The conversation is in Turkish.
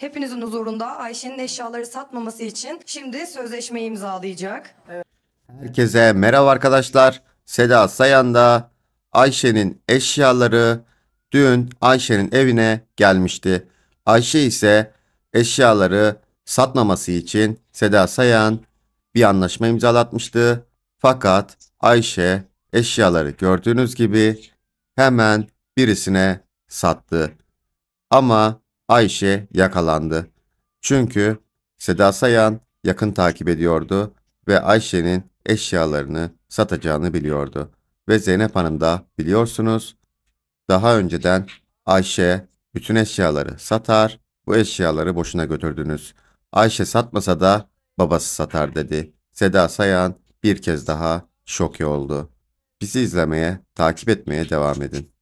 hepinizin huzurunda Ayşe'nin eşyaları satmaması için şimdi sözleşmeyi imzalayacak. Evet. Herkese merhaba arkadaşlar. Seda Sayanda Ayşe'nin eşyaları dün Ayşe'nin evine gelmişti. Ayşe ise eşyaları satmaması için Seda Sayan bir anlaşma imzalatmıştı. Fakat Ayşe eşyaları gördüğünüz gibi hemen birisine sattı. Ama Ayşe yakalandı. Çünkü Seda Sayan yakın takip ediyordu ve Ayşe'nin eşyalarını satacağını biliyordu. Ve Zeynep Hanım da biliyorsunuz daha önceden Ayşe bütün eşyaları satar, bu eşyaları boşuna götürdünüz. Ayşe satmasa da babası satar dedi. Seda Sayan bir kez daha şok oldu. Bizi izlemeye, takip etmeye devam edin.